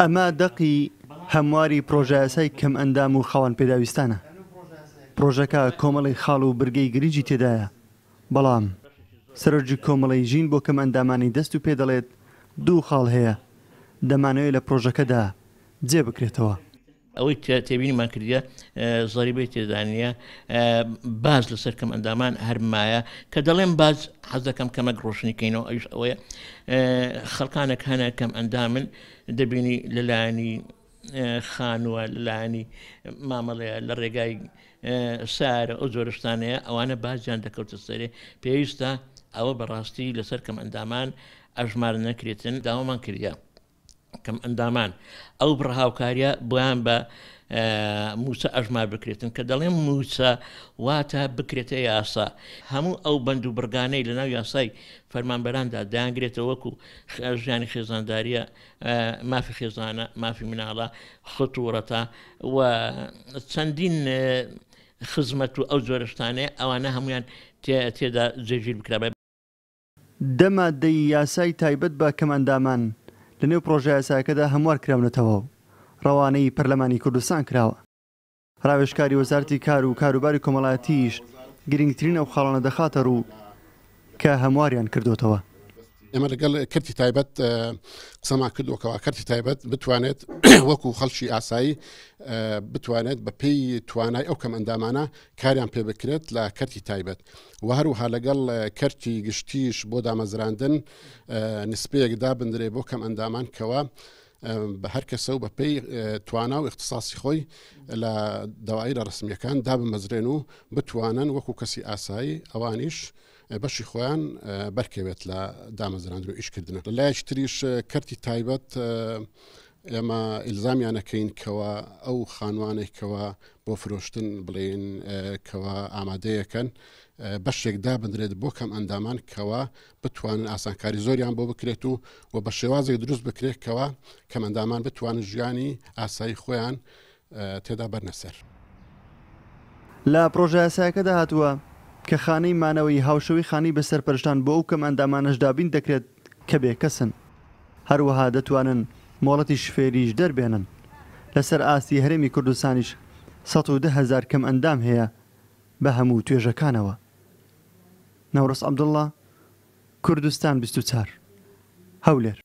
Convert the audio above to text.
ئەمە دەقی هەمواری پرۆژایسای کەم ئەندام و خاوەن پێداویستانە پرۆژەکە کۆمەڵی خاڵ و برگەی گریجی تێدایە بەڵام سەرۆرج کۆمەڵی ژین بۆ کەم ئەندامانی دەست و پێ دەڵێت دوو خاڵ هەیە دەمانەوێت لە پرۆژەکەدا جێ بکرێتەوە ئەوەی تێبینیمان کردە زەریبەی تێدانە باز لەسەر کەم ئەندامان هەرمایە کە دەڵێن باز حەزەکەم کەمە گرۆشنیکەینەوە ئەوش ئەوەیە خەڵکانێک هەنا کەم ئەندامن دەبینی لەلایانی خانووە لانی مامەڵەیە لە ڕێگای سارە ئەو زۆرشتانەیە ئەوانە بازیان دەکەوتە سەرێ پێویستە ئەوە بەڕاستی لەسەر کەم ئەندامان ئەژمار نەکرێتن داوامان کردیا. کەم ئەندامان ئەو بڕهاوکاریە بۆیان بە موسە ئەژما بکرێتن کە دەڵێن موسە واتە بکرێتە یاسا هەموو ئەو بند و برگانەی لە ناو یاسای فەرمانبەراندا دایانگرێتەوە وەکو ژیانی خێزانداریە مافی خێزانە مافی مناڵە خطوڕەتە و چەندین خزمەت و ئەو زۆرشتانێ ئەوانە هەمویان تێدا جێژیر بکرابێت دەمادەی یاسای تایبەت بە کەمەندامان. لە نێو پرۆژه یاساکەدا هەموار کراونەتەوە ڕەوانەی پەرلەمانی کوردستان کراوە ڕاوێشکاری وەزارتی کار و کاروباری کۆمەڵاتیش گرنگترینە و خاڵانە دەخاتە ڕوو کە هەمواریان کردوتەوە ئێمە لەگەڵ کردی تایبەت قسەما کردوکەوە کەتی تایبەت بتوانێت وەکو خەڵکی ئاسایی بتوانێت بە پێی توانای ئەو کەم ئەندامانە کاریان پێ بکرێت لە کەتی تایبەت و هەروها لەگەڵ کەرتی گشتیش بۆ دامەزراندن نسپەیەکدا بندرێ بۆ کەم ئەندامان کەوە بە هەر کەسە و بە پێی توانا و اختصاسی خۆی لە داوای لە ڕسمیەکان دا بمەزرێن و بتوانن وەکو کەسی ئاسایی ئەوانیش بەشی خۆیان بەرکەوێت لە دامەزراند و ئیشکردن لە لایەک تریش کەرتی تایبەت ئێمە ئیلزامیانەکەین کەوە ئەو خانوانێکەوە بۆ فرۆشتن بڵێن کەوە ئامادەیەکەن بەشێکدا بدرێت بۆ کەم ئەندامان کەوە بتوانن ئاسانکاری زۆریان بۆ بکرێت و و بە شێوازێک دروست بکرێت کەوە کەمەندامان بتوانن ژیانی ئاسایی خۆیان تێدا بەرنەسەر. لە پرۆژە یاساەکەدا هاتووە کە خانەی مانەوەی هاوشەوی خانی بەسەر پەرشتان بۆ ئەو کەمەندامانەشدابین دەکرێت کە بێ کەسن. هەروەها دەتوانن مۆڵەتی شفێریش دەربێنن لەسەر ئاستی هەرێمی کوردستانیش 1هزار کەم ئەندام هەیە بە هەموو توێژەکانەوە نەوڕست عەبدڵە کوردستان 24 هەولێر